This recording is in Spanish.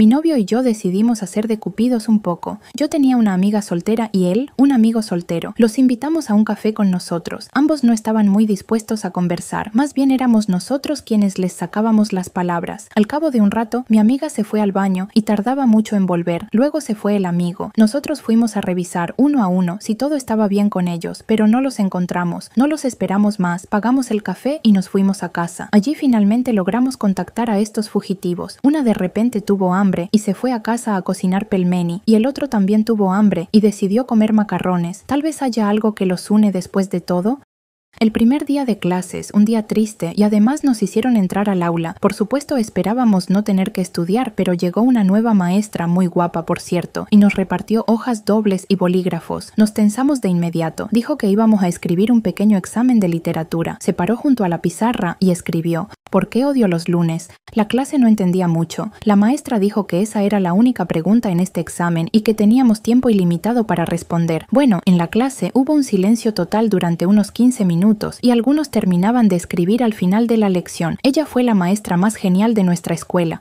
Mi novio y yo decidimos hacer de cupidos un poco. Yo tenía una amiga soltera y él, un amigo soltero. Los invitamos a un café con nosotros. Ambos no estaban muy dispuestos a conversar, más bien éramos nosotros quienes les sacábamos las palabras. Al cabo de un rato, mi amiga se fue al baño y tardaba mucho en volver. Luego se fue el amigo. Nosotros fuimos a revisar uno a uno si todo estaba bien con ellos, pero no los encontramos, no los esperamos más, pagamos el café y nos fuimos a casa. Allí finalmente logramos contactar a estos fugitivos. Una de repente tuvo hambre y se fue a casa a cocinar pelmeni, y el otro también tuvo hambre y decidió comer macarrones. Tal vez haya algo que los une después de todo. El primer día de clases, un día triste, y además nos hicieron entrar al aula. Por supuesto esperábamos no tener que estudiar, pero llegó una nueva maestra, muy guapa por cierto, y nos repartió hojas dobles y bolígrafos. Nos tensamos de inmediato. Dijo que íbamos a escribir un pequeño examen de literatura. Se paró junto a la pizarra y escribió. ¿Por qué odio los lunes? La clase no entendía mucho. La maestra dijo que esa era la única pregunta en este examen y que teníamos tiempo ilimitado para responder. Bueno, en la clase hubo un silencio total durante unos 15 minutos y algunos terminaban de escribir al final de la lección. Ella fue la maestra más genial de nuestra escuela.